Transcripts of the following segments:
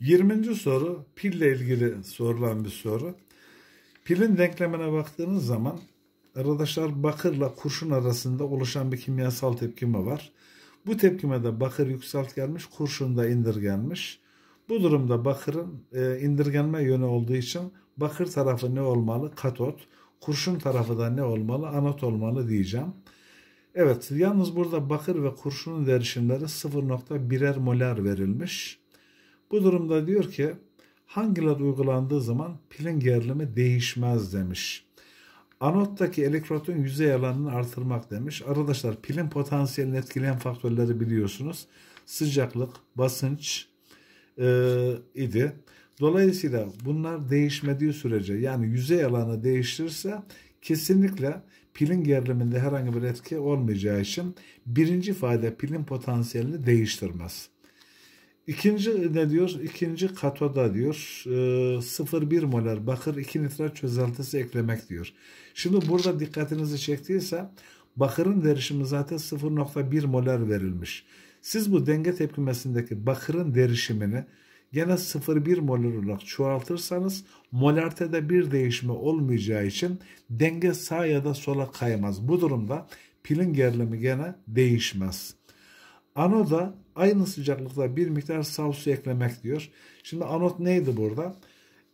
20. soru pille ilgili sorulan bir soru. Pilin denklemine baktığınız zaman arkadaşlar bakırla kurşun arasında oluşan bir kimyasal tepkime var. Bu tepkimede bakır yükselt gelmiş, kurşun da indirgenmiş. Bu durumda bakırın e, indirgenme yönü olduğu için bakır tarafı ne olmalı? Katot. Kurşun tarafı da ne olmalı? Anot olmalı diyeceğim. Evet, yalnız burada bakır ve kurşunun derişimleri 0.1'er molar verilmiş. Bu durumda diyor ki hangi hangiler uygulandığı zaman pilin gerilimi değişmez demiş. Anottaki elektrotun yüzey alanını artırmak demiş. Arkadaşlar pilin potansiyelini etkileyen faktörleri biliyorsunuz. Sıcaklık, basınç e, idi. Dolayısıyla bunlar değişmediği sürece yani yüzey alanı değiştirirse kesinlikle pilin geriliminde herhangi bir etki olmayacağı için birinci fayda pilin potansiyelini değiştirmez. İkinci ne diyor? İkinci katoda diyor 0,1 e, molar bakır 2 nitrat çözeltisi eklemek diyor. Şimdi burada dikkatinizi çektiyse bakırın derişimi zaten 0,1 molar verilmiş. Siz bu denge tepkimesindeki bakırın derişimini gene 0,1 molar olarak çoğaltırsanız molarte bir değişme olmayacağı için denge sağ ya da sola kaymaz. Bu durumda pilin gerilimi gene değişmez. Anoda aynı sıcaklıkta bir miktar saf su eklemek diyor. Şimdi anot neydi burada?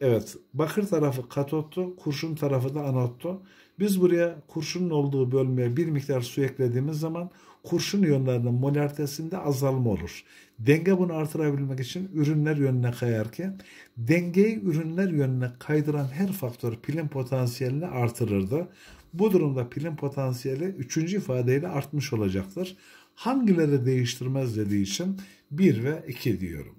Evet bakır tarafı katottu, kurşun tarafı da anottu. Biz buraya kurşunun olduğu bölmeye bir miktar su eklediğimiz zaman kurşun yönlerinin molartesinde azalma olur. Denge bunu artırabilmek için ürünler yönüne kayarken dengeyi ürünler yönüne kaydıran her faktör pilin potansiyelini artırırdı. Bu durumda pilin potansiyeli üçüncü ifadeyle artmış olacaktır. Hangileri değiştirmez dediği için 1 ve 2 diyorum.